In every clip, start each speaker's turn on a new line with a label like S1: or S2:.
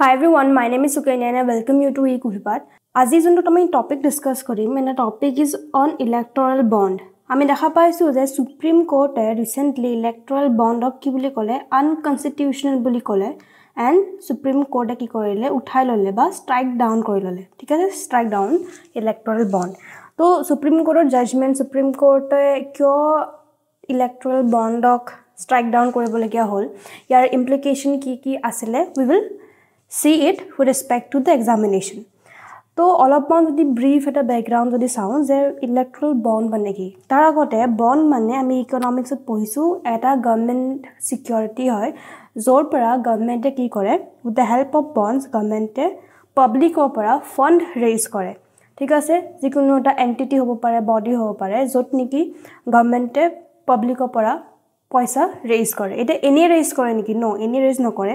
S1: High everyone my name is Sukanya and welcome you to ই কুহিপাত আজি যোনটো আমি টপিক ডিছকাছ কৰিম এনে topic is on electoral bond আমি দেখা পাইছোঁ যে চুপ্ৰিম কৰ্টে ৰিচেণ্টলি ইলেক্ট্ৰেল বণ্ডক কি বুলি ক'লে আনকনষ্টিটিউশ্যনেল বুলি ক'লে এণ্ড চুপ্ৰিম কৰ্টে কি কৰিলে উঠাই ল'লে বা ষ্ট্ৰাইক ডাউন কৰি ল'লে ঠিক আছে ষ্ট্ৰাইক ডাউন ইলেক্ট্ৰেল বণ্ড ত' চুপ্ৰিম কৰ্টৰ জাজমেণ্ট চুপ্ৰিম কৰ্টে কিয় ইলেক্ট্ৰেল বণ্ডক ষ্ট্ৰাইক ডাউন কৰিবলগীয়া হ'ল ইয়াৰ ইমপ্লিকেশ্যন কি কি আছিলে we will see it with respect to the examination তো অলপমান যদি ব্ৰিফ এটা বেকগ্ৰাউণ্ড যদি চাওঁ যে ইলেক্ট্ৰেল বণ্ড মানে কি তাৰ আগতে বণ্ড মানে আমি ইকনমিক্সত পঢ়িছোঁ এটা গভমেণ্ট ছিকিউৰিটি হয় য'ৰ পৰা গভমেণ্টে কি কৰে with the help of bonds গভমেণ্টে পাব্লিকৰ পৰা ফাণ্ড ৰেইজ কৰে ঠিক আছে যিকোনো এটা এণ্টিটি হ'ব পাৰে বডি হ'ব পাৰে য'ত নেকি গভমেণ্টে পাব্লিকৰ পৰা পইচা ৰেইজ কৰে এতিয়া এনেই ৰেইজ কৰে নেকি ন এনেই ৰেইজ নকৰে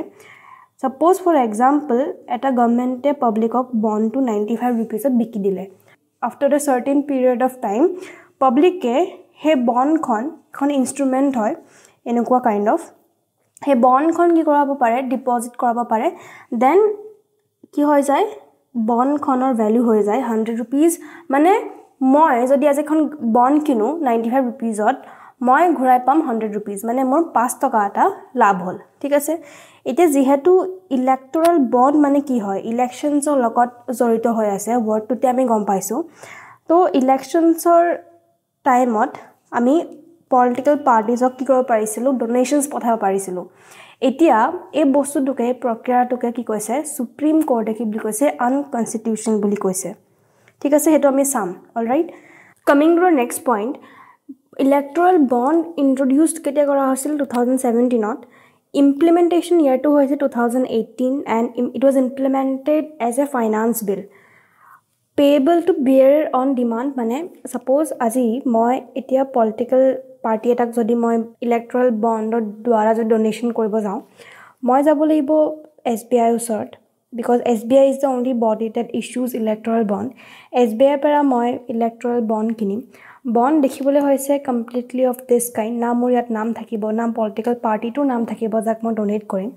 S1: ছাপ'জ ফৰ এক্সাম্পল এটা গভমেণ্টে পাব্লিকক বনটো নাইণ্টি ফাইভ ৰুপিজত বিকি দিলে after the certain period of time পাব্লিকে সেই বনখন এখন ইনষ্ট্ৰুমেণ্ট হয় এনেকুৱা কাইণ্ড অফ সেই বনখন কি কৰাব পাৰে ডিপজিট কৰাব পাৰে দেন কি হৈ যায় বনখনৰ ভেল্যু হৈ যায় হাণ্ড্ৰেড ৰুপিজ মানে মই যদি আজি এখন বন কিনো নাইণ্টি ফাইভ ৰুপিজত মই ঘূৰাই পাম হাণ্ড্ৰেড ৰুপিজ মানে মোৰ পাঁচ টকা এটা লাভ হ'ল ঠিক আছে এতিয়া যিহেতু ইলেক্টৰেল বণ্ড মানে কি হয় ইলেকশ্যনছৰ লগত জড়িত হৈ আছে ৱৰ্ডটোতে আমি গম পাইছোঁ তো ইলেকশ্যনছৰ টাইমত আমি পলিটিকেল পাৰ্টিজক কি কৰিব পাৰিছিলোঁ ডনেশ্যনছ পঠাব পাৰিছিলোঁ এতিয়া এই বস্তুটোকে প্ৰক্ৰিয়াটোকে কি কৈছে ছুপ্ৰিম কৰ্টে কি বুলি কৈছে আনকনষ্টিটিউশ্যন বুলি কৈছে ঠিক আছে সেইটো আমি চাম all right coming to next point electoral bond introduce কেতিয়া কৰা হৈছিল টু থাউজেণ্ড চেভেণ্টিনত ইমপ্লিমেণ্টেশ্যন ইয়াৰটো হৈছে two thousand eighteen and it was implemented as a finance bill payable to bearer on demand মানে ছাপ'জ আজি মই এতিয়া পলিটিকেল পাৰ্টি এটাক যদি মই ইলেক্ট'ৰেল বণ্ডৰ দ্বাৰা যদি ডনেশ্যন কৰিব যাওঁ মই যাব লাগিব এছ বি আইৰ ওচৰত because S B I is the only body that issues electoral bond S B আইৰ পৰা মই ইলেক্ট'ৰেল বণ্ড কিনিম বন দেখিবলৈ হৈছে কমপ্লিটলি অফ দিছ কাইণ্ড না মোৰ ইয়াত নাম থাকিব না পলিটিকেল পাৰ্টিটোৰ নাম থাকিব যাক মই ড'নেট কৰিম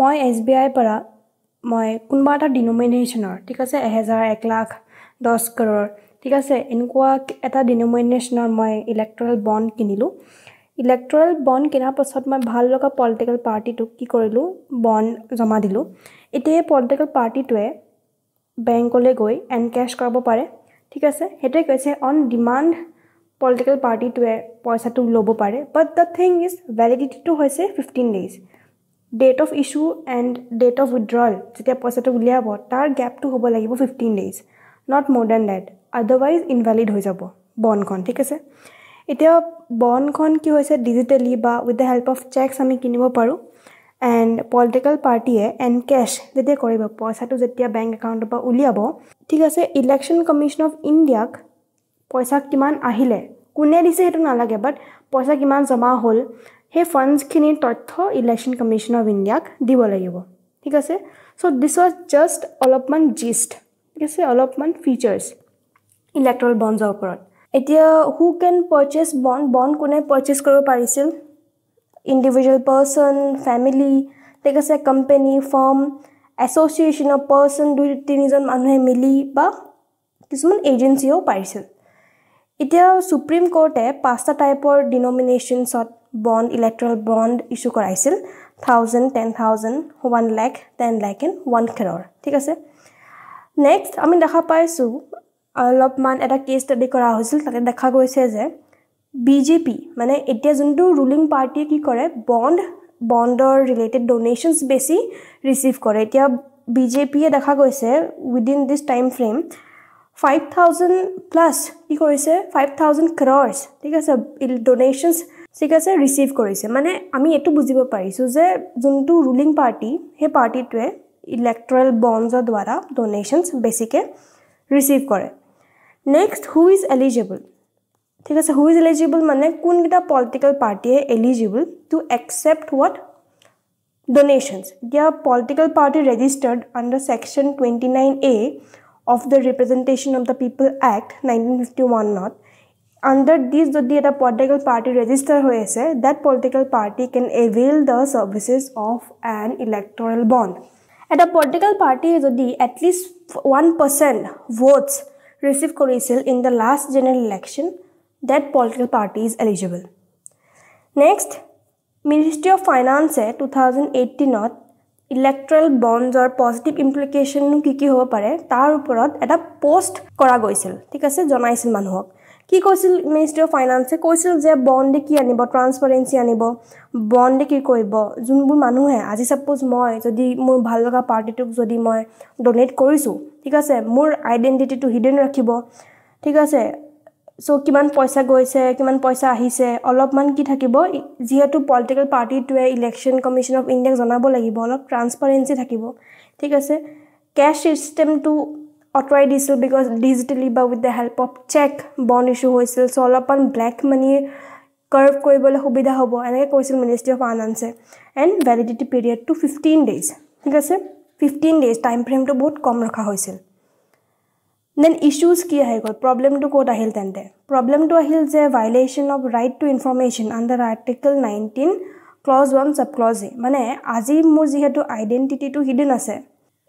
S1: মই এছ বি আইৰ পৰা মই কোনোবা এটা ডিনমিনেশ্যনৰ ঠিক আছে এহেজাৰ এক লাখ দহ কৰ'ৰ ঠিক আছে এনেকুৱা এটা ডিনমিনেশ্যনৰ মই ইলেক্ট্ৰেল বণ্ড কিনিলোঁ ইলেক্ট্ৰেল বণ্ড কিনাৰ পাছত মই ভাল লগা পলিটিকেল পাৰ্টিটোক কি কৰিলোঁ বণ্ড জমা দিলোঁ এতিয়া সেই পলিটিকেল পাৰ্টিটোৱে বেংকলৈ গৈ এনকেচ কৰাব পাৰে ঠিক আছে সেইটোৱে কৈছে অন ডিমাণ্ড পলিটিকেল পাৰ্টিটোৱে পইচাটো ল'ব পাৰে বাট দ্য থিং ইজ ভেলিডিটিটো হৈছে fifteen days date of issue and date of withdrawal যেতিয়া পইচাটো উলিয়াব তাৰ গেপটো হ'ব লাগিব fifteen days not more than date otherwise invalid হৈ যাব বনখন ঠিক আছে এতিয়া বনখন কি হৈছে ডিজিটেলি বা with the help of cheques আমি কিনিব পাৰোঁ এণ্ড পলিটিকেল পাৰ্টীয়ে এণ্ড কেছ যেতিয়া কৰিব পইচাটো যেতিয়া বেংক একাউণ্টৰ পৰা উলিয়াব ঠিক আছে ইলেকশ্যন কমিশ্যন অফ ইণ্ডিয়াক পইচা কিমান আহিলে কোনে দিছে সেইটো নালাগে বাট পইচা কিমান জমা হ'ল সেই ফাণ্ডছখিনিৰ তথ্য ইলেকশ্যন কমিশ্যন অফ ইণ্ডিয়াক দিব লাগিব ঠিক আছে চ' দিছ ৱাজ জাষ্ট অলপমান জিষ্ট ঠিক আছে অলপমান ফিচাৰ্ছ ইলেক্ট্ৰেল বণ্ডছৰ ওপৰত এতিয়া who can purchase bond bond কোনে পাৰ্চেছ কৰিব পাৰিছিল ইণ্ডিভিজুৱেল পাৰ্চন ফেমিলি ঠিক আছে কম্পেনী ফৰ্ম অফ পাৰ্চন দুই তিনিজন মানুহে মিলি বা কিছুমান এজেঞ্চিয়েও পাৰিছিল এতিয়া চুপ্ৰিম কৰ্টে পাঁচটা টাইপৰ ডিনমিনেশ্যনছত বণ্ড ইলেক্ট্ৰেল বণ্ড ইছ্যু কৰাইছিল thousand ten thousand one lakh ten lakh in one কেৰৰ ঠিক আছে নেক্সট আমি দেখা পাইছোঁ অলপমান এটা কেছ ষ্টাডি কৰা হৈছিল তাতে দেখা গৈছে যে বি জে পি মানে এতিয়া যোনটো ৰুলিং পাৰ্টীয়ে কি কৰে বণ্ড বণ্ডৰ ৰিলেটেড ড'নেশ্যনছ বেছি ৰিচিভ কৰে এতিয়া বিজেপিয়ে দেখা গৈছে within this time frame five thousand plus কি কৰিছে ফাইভ থাউজেণ্ড ক্ৰৰ্ছ ঠিক আছে ডনেশ্যনছ ঠিক আছে ৰিচিভ কৰিছে মানে আমি এইটো বুজিব পাৰিছোঁ যে যোনটো ৰুলিং পাৰ্টি সেই পাৰ্টিটোৱে ইলেক্ট্ৰেল বণ্ডজৰ দ্বাৰা ডনেশ্যনছ বেছিকৈ ৰিচিভ কৰে নেক্সট হু ইজ এলিজিবল ঠিক আছে হু ইজ এলিজিবল মানে কোনকেইটা পলিটিকেল পাৰ্টিয়ে eligible to accept what donations এতিয়া political party registered under section twenty nine A of the Representation of the People Act 1951 not under this যদি এটা political party register হৈ that political party can avail the services of an electoral bond a political party যদি at least 1% votes received. কৰিছিল in the last general election that political party is eligible next Ministry of Finance 2018, not. Electoral বণ্ডজৰ positive ইমপ্লিকেশ্যনো কি কি হ'ব পাৰে তাৰ ওপৰত এটা পষ্ট কৰা গৈছিল ঠিক আছে জনাইছিল মানুহক কি কৈছিল মিনিষ্ট্ৰি অফ ফাইনেন্সে কৈছিল যে বণ্ডে কি আনিব ট্ৰান্সপেৰেঞ্চি আনিব বণ্ডে কি কৰিব যোনবোৰ মানুহে আজি ছাপ'জ মই যদি মোৰ ভাল লগা পাৰ্টিটোক যদি মই ড'নেট কৰিছোঁ ঠিক আছে মোৰ আইডেণ্টিটিটো হিডেন ৰাখিব ঠিক আছে চ' কিমান পইচা গৈছে কিমান পইচা আহিছে অলপমান কি থাকিব যিহেতু পলিটিকেল পাৰ্টিটোৱে ইলেকশ্যন কমিশ্যন অফ ইণ্ডিয়াক জনাব লাগিব অলপ ট্ৰান্সপাৰেঞ্চি থাকিব ঠিক আছে কেছ ছিষ্টেমটো আঁতৰাই দিছোঁ বিকজ ডিজিটেলি বা with the help of cheque bond issue হৈছিল চ' অলপমান ব্লেক মানি কাৰ্ভ কৰিবলৈ সুবিধা হ'ব এনেকৈ কৈছিল মিনিষ্ট্ৰি অফ ফাইনেন্সে এণ্ড ভেলিডিটি পিৰিয়ডটো ফিফটিন ডেইজ ঠিক আছে ফিফটিন ডেইজ টাইম ফ্ৰেমটো বহুত কম ৰখা হৈছিল দেন ইছ্যুজ কি আহি গ'ল প্ৰব্লেমটো ক'ত আহিল তেন্তে প্ৰব্লেমটো আহিল যে violation of right to information under article nineteen clause one sub clause A মানে আজি মোৰ যিহেতু আইডেণ্টিটিটো হিডেন আছে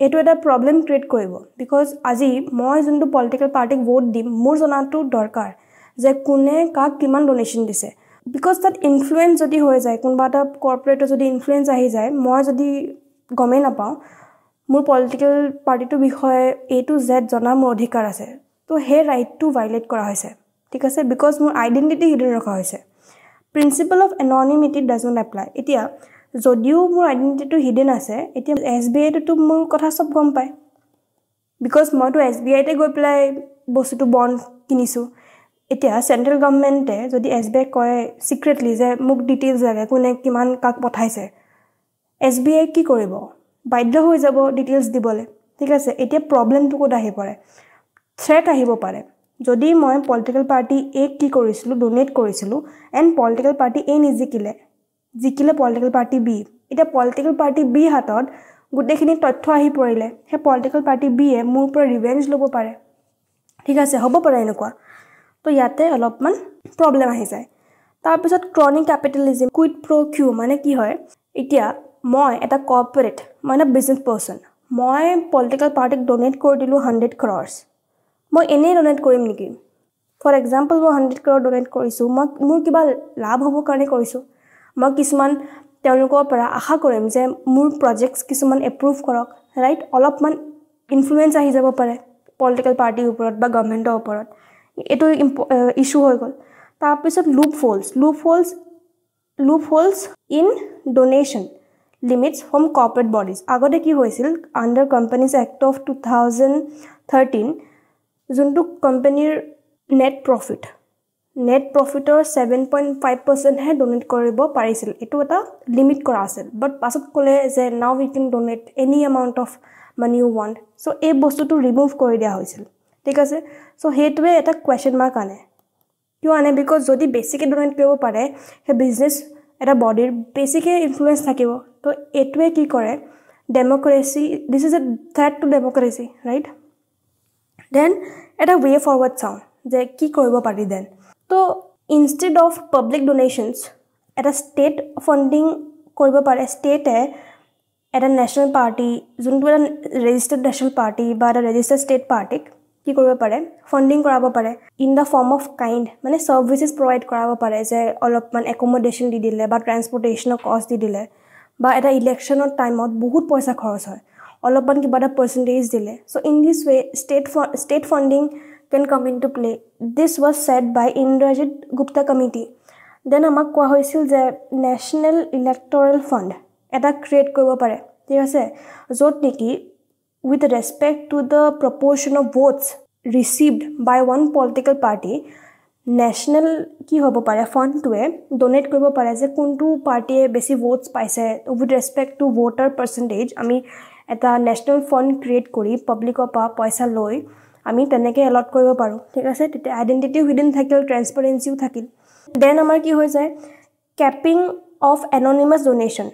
S1: এইটো এটা প্ৰব্লেম ক্ৰিয়েট কৰিব বিকজ আজি মই যোনটো পলিটিকেল পাৰ্টিক ভোট দিম মোৰ জনাটো দৰকাৰ যে কোনে কাক কিমান ডনেশ্যন দিছে বিকজ তাত ইনফ্লুৱেঞ্চ যদি হৈ যায় কোনোবা এটা কৰ্পৰেটৰ যদি ইনফ্লুৱেঞ্চ আহি যায় মই যদি গমেই নাপাওঁ মোৰ পলিটিকেল পাৰ্টিটোৰ বিষয়ে এ টু জেড জনা মোৰ অধিকাৰ আছে তো সেই ৰাইটটো ভাইলেট কৰা হৈছে ঠিক আছে বিকজ মোৰ আইডেণ্টিটি হিডেন ৰখা হৈছে principle of anonymity does not apply এতিয়া যদিও মোৰ আইডেণ্টিটিটো হিডেন আছে এতিয়া এছ বি আইটোতো মোৰ কথা চব গম পায় বিকজ মইতো এছ বি আইতে গৈ পেলাই বস্তুটো বন্ধ কিনিছোঁ এতিয়া চেণ্ট্ৰেল গভমেণ্টে যদি এছ বি আই কয় চিক্ৰেটলি যে মোক ডিটেইলছ লাগে কোনে কিমান কাক পঠাইছে এছ বি আই কি কৰিব বাধ্য হৈ যাব ডিটেইলছ দিবলৈ ঠিক আছে এতিয়া প্ৰব্লেমটো ক'ত আহি পৰে থ্ৰেট আহিব পাৰে যদি মই পলিটিকেল পাৰ্টি এ কি কৰিছিলোঁ ড'নেট কৰিছিলোঁ এণ্ড পলিটিকেল পাৰ্টি এ নিজিকিলে জিকিলে পলিটিকেল পাৰ্টি বি এতিয়া পলিটিকেল পাৰ্টি বি হাতত গোটেইখিনি তথ্য আহি পৰিলে সেই পলিটিকেল পাৰ্টি বিয়ে মোৰ পৰা ৰিভেঞ্জ ল'ব পাৰে ঠিক আছে হ'ব পাৰে এনেকুৱা তো ইয়াতে অলপমান প্ৰব্লেম আহি যায় তাৰপিছত crony capitalism quid pro' quo মানে কি হয় এতিয়া মই এটা কৰ্পৰেট মই এটা বিজনেছ পাৰ্চন মই পলিটিকেল পাৰ্টিক ড'নেট কৰি দিলোঁ হাণ্ড্ৰেড ক্ৰৰছ মই এনেই ড'নেট কৰিম নেকি ফৰ এক্সাম্পল মই হাণ্ড্ৰেড ক্ৰৰ ড'নেট কৰিছোঁ মই মোৰ কিবা লাভ হ'বৰ কাৰণে কৰিছোঁ মই কিছুমান তেওঁলোকৰ পৰা আশা কৰিম যে মোৰ প্ৰজেক্টছ কিছুমান এপ্ৰুভ কৰক ৰাইট অলপমান ইনফ্লুৱেঞ্চ আহি যাব পাৰে পলিটিকেল পাৰ্টিৰ ওপৰত বা গভমেণ্টৰ ওপৰত এইটো ইম্প ইছ্যু হৈ গ'ল তাৰপিছত loopholes loopholes loopholes in donation limits from corporate bodies আগতে কি হৈছিল under companies act of two thousand thirteen যোনটো কোম্পানীৰ নেট প্ৰফিট নেট প্ৰফিটৰ ছেভেন পইণ্ট ফাইভ পাৰ্চেণ্টহে ড'নেট কৰিব পাৰিছিল এইটো এটা লিমিট কৰা আছিল বাট পাছত ক'লে যে now you can donate any amount of money you want so' এই বস্তুটো ৰিমুভ কৰি দিয়া হৈছিল ঠিক আছে চ' সেইটোৱে এটা কুৱেশ্যন মাৰ্ক আনে কিয় আনে বিকজ যদি বেছিকৈ ড'নেট কৰিব পাৰে সেই বিজনেছ এটা বডির বেসিক্যালি ইনফ্লুয়েন্স থাকিবো তো এটুএ কি করে democracy this is a threat to democracy right then at a way forward সাউ যে কি কইবো পার্টি দেন তো instead of public donations at a state funding কইবো পারে স্টেটে এট আ ন্যাশনাল পার্টি জোন রেজিস্টার্ড ন্যাশনাল পার্টি বা রেজিস্টার্ড স্টেট পার্টি কি কৰিব পাৰে ফাণ্ডিং কৰাব পাৰে in the form of kind মানে ছাৰ্ভিচেছ প্ৰভাইড কৰাব পাৰে যে অলপমান একমডেশ্যন দি দিলে বা ট্ৰেন্সপৰ্টেশ্যনৰ কষ্ট দি দিলে বা এটা ইলেকশ্যনৰ টাইমত বহুত পইচা খৰচ হয় অলপমান কিবা এটা পাৰ্চেণ্টেজ দিলে so' in this way state state funding can come into play this was set by Indrajit Gupta committee then আমাক কোৱা হৈছিল যে নেশ্যনেল ইলেক্টৰেল ফাণ্ড এটা ক্ৰিয়েট কৰিব পাৰে ঠিক আছে য'ত নেকি with respect to the proportion of votes received by one political party, national কি হ'ব পাৰে ফাণ্ডটোৱে ড'নেট কৰিব পাৰে যে কোনটো পাৰ্টীয়ে বেছি ভোটছ পাইছে with respect to voter percentage আমি এটা নেশ্যনেল ফাণ্ড ক্ৰিয়েট কৰি পাব্লিকৰ পৰা পইচা লৈ আমি তেনেকৈ এলট কৰিব পাৰোঁ ঠিক আছে তেতিয়া আইডেণ্টিটি উইদিন থাকিল ট্ৰেন্সপেৰেঞ্চিও থাকিল দেন আমাৰ কি হৈ যায় কেপিং অফ এনিমাছ ড'নেশ্যন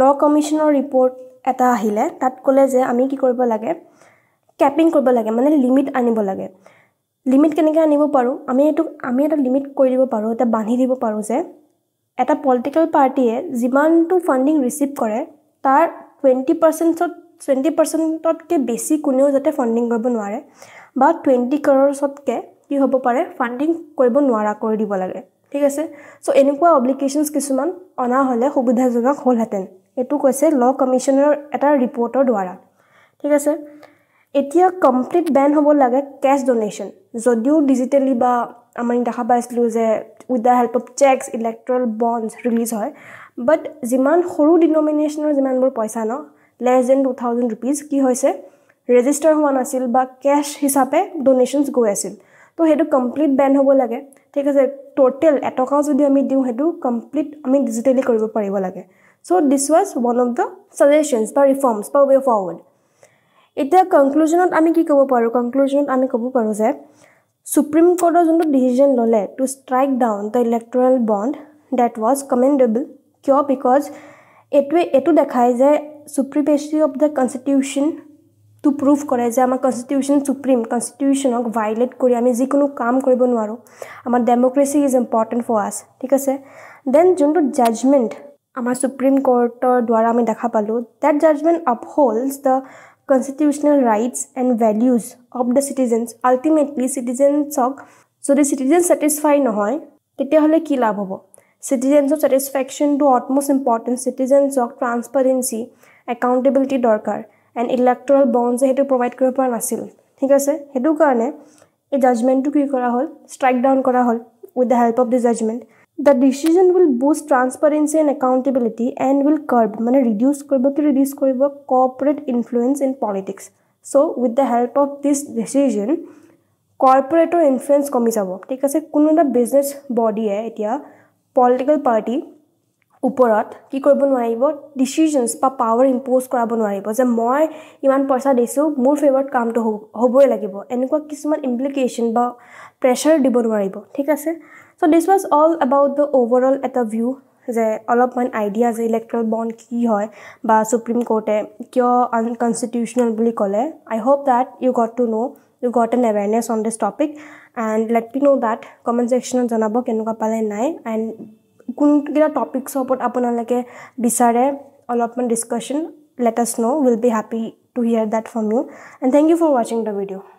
S1: ল কমিশ্যনৰ ৰিপৰ্ট এটা আহিলে তাত ক'লে যে আমি কি কৰিব লাগে কেপিং কৰিব লাগে মানে লিমিট আনিব লাগে লিমিট কেনেকৈ আনিব পাৰোঁ আমি এইটো আমি এটা লিমিট কৰি দিব পাৰোঁ এটা বান্ধি দিব পাৰোঁ যে এটা পলিটিকেল পাৰ্টীয়ে যিমানটো ফাণ্ডিং ৰিচিভ কৰে তাৰ টুৱেণ্টি পাৰ্চেণ্টত টুৱেণ্টি পাৰ্চেণ্টতকৈ বেছি কোনেও যাতে ফাণ্ডিং কৰিব নোৱাৰে বা টুৱেণ্টি কাৰৰ্চতকৈ কি হ'ব পাৰে ফাণ্ডিং কৰিব নোৱাৰা কৰি দিব লাগে ঠিক আছে চ' এনেকুৱা অব্লিকেশ্যনছ কিছুমান অনা হ'লে সুবিধাজনক হ'লহেঁতেন এইটো কৈছে ল কমিশ্যনৰ এটা ৰিপৰ্টৰ দ্বাৰা ঠিক আছে এতিয়া কমপ্লিট বেন হ'ব লাগে কেছ ডনেশ্যন যদিও ডিজিটেলি বা আমি দেখা পাইছিলোঁ যে with the help of cheques electoral bonds release হয় বাট যিমান সৰু ডিনমিনেশ্যনৰ যিমানবোৰ পইচা ন less than two thousand rupees কি হৈছে ৰেজিষ্টাৰ হোৱা নাছিল বা কেছ হিচাপে ডনেশ্যনছ গৈ আছিল তো সেইটো কমপ্লিট বেন হ'ব লাগে ঠিক আছে ট'টেল এটকাও যদি আমি দিওঁ সেইটো কমপ্লিট আমি ডিজিটেলি কৰিব পাৰিব লাগে So this was one of the suggestions by reforms by way forward. এতিয়া কনক্লুজনত আমি কি ক'ব পাৰোঁ কনক্লুজনত আমি ক'ব পাৰোঁ যে ছুপ্ৰীম কোৰ্টৰ যোনটো ডিচিজন ল'লে to strike down the electoral bond that was commendable কিয় বিকজ এইটোৱে এইটো দেখাই যে supremacy of the constitution to prove কৰে যে আমাৰ কনষ্টিটিউশ্যন ছুপ্ৰিম কনষ্টিটিউশ্যনক ভাইলেট কৰি আমি যিকোনো কাম কৰিব নোৱাৰোঁ আমাৰ ডেম'ক্ৰেচি ইজ ইম্পৰ্টেণ্ট ফৰ আছ ঠিক আছে দেন যোনটো জাজমেণ্ট আমাৰ ছুপ্ৰিম কৰ্টৰ দ্বাৰা আমি দেখা পালোঁ that judgement upholds the constitutional rights and values of the citizens ultimately চিটিজেনছক যদি চিটিজেন ছেটিছফাই নহয় তেতিয়াহ'লে কি লাভ হ'ব চিটিজেনছৰ ছেটিছফেকশ্যনটো অটমষ্ট ইম্পৰ্টেণ্ট চিটিজেনছক ট্ৰান্সপাৰেঞ্চি একাউণ্টেবিলিটি দৰকাৰ এণ্ড ইলেক্ট'ৰেল বণ্ডছে সেইটো প্ৰভাইড কৰিব পৰা নাছিল ঠিক আছে সেইটো কাৰণে এই জাজমেণ্টটো কি কৰা হ'ল ষ্ট্ৰাইক ডাউন কৰা হ'ল with the help of the judgement the decision will boost transparency and accountability and will curb মানে ৰিডিউচ কৰিব কি ৰিডিউচ কৰিব corporate influence in politics so' with the help of this decision কৰ্পৰেটৰ influence কমি যাব ঠিক আছে কোনো এটা বিজনেছ বডীয়ে এতিয়া পলিটিকেল পাৰ্টী ওপৰত কি কৰিব নোৱাৰিব ডিচিজনছ বা পাৱাৰ ইম্প'জ কৰাব নোৱাৰিব যে মই ইমান পইচা দিছোঁ মোৰ ফেভাৰেট কামটো হ'ব হ'বই লাগিব এনেকুৱা কিছুমান ইমপ্লিকেশ্যন বা প্ৰেছাৰ দিব নোৱাৰিব ঠিক আছে so' this was all about the overall এটা ভিউ যে অলপমান আইডিয়া যে ইলেক্ট্ৰেল বণ্ড কি হয় বা চুপ্ৰিম কৰ্টে কিয় আনকনষ্টিটিউচনেল বুলি ক'লে I hope that you got to know' you got an awareness on this topic and let me know' that comment ছেকশ্যনত জনাব কেনেকুৱা পালে নাই এণ্ড কোনকেইটা টপিকছৰ ওপৰত আপোনালোকে বিচাৰে অলপমান discussion let us know' will be happy to hear that from you and thank you for ৱাচিং দ্য ভিডিঅ'